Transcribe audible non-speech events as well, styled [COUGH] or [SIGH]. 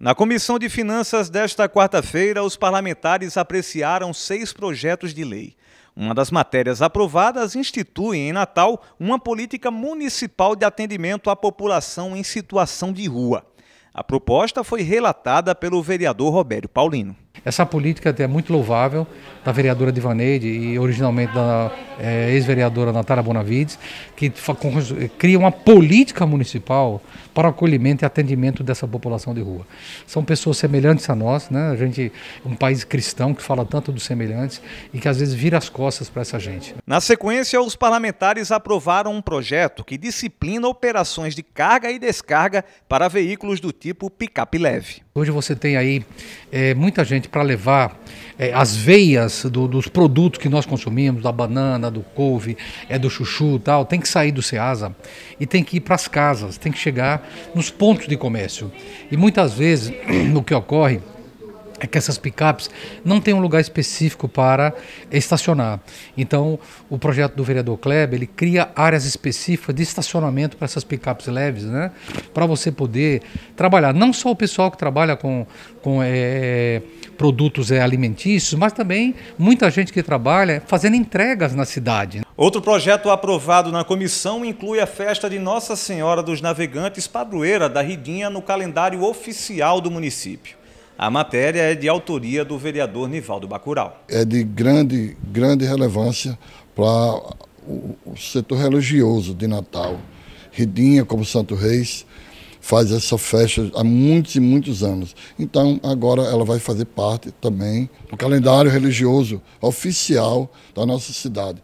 Na Comissão de Finanças desta quarta-feira, os parlamentares apreciaram seis projetos de lei. Uma das matérias aprovadas institui em Natal uma política municipal de atendimento à população em situação de rua. A proposta foi relatada pelo vereador Robério Paulino. Essa política é muito louvável da vereadora Divaneide e originalmente da é, ex-vereadora Natália Bonavides, que cria uma política municipal para o acolhimento e atendimento dessa população de rua. São pessoas semelhantes a nós, né? A gente, um país cristão que fala tanto dos semelhantes e que às vezes vira as costas para essa gente. Na sequência, os parlamentares aprovaram um projeto que disciplina operações de carga e descarga para veículos do tipo picape leve. Hoje você tem aí é, muita gente justamente para levar é, as veias do, dos produtos que nós consumimos, da banana, do couve, é do chuchu tal, tem que sair do Ceasa e tem que ir para as casas, tem que chegar nos pontos de comércio. E muitas vezes [CLEARS THROAT] o que ocorre é que essas picapes não têm um lugar específico para estacionar. Então, o projeto do vereador Kleber, ele cria áreas específicas de estacionamento para essas picapes leves, né? Para você poder trabalhar, não só o pessoal que trabalha com, com é, produtos eh, alimentícios, mas também muita gente que trabalha fazendo entregas na cidade. Né? Outro projeto aprovado na comissão inclui a festa de Nossa Senhora dos Navegantes Padroeira da Ridinha no calendário oficial do município. A matéria é de autoria do vereador Nivaldo Bacural. É de grande, grande relevância para o setor religioso de Natal. Ridinha, como Santo Reis, faz essa festa há muitos e muitos anos. Então, agora ela vai fazer parte também do calendário religioso oficial da nossa cidade.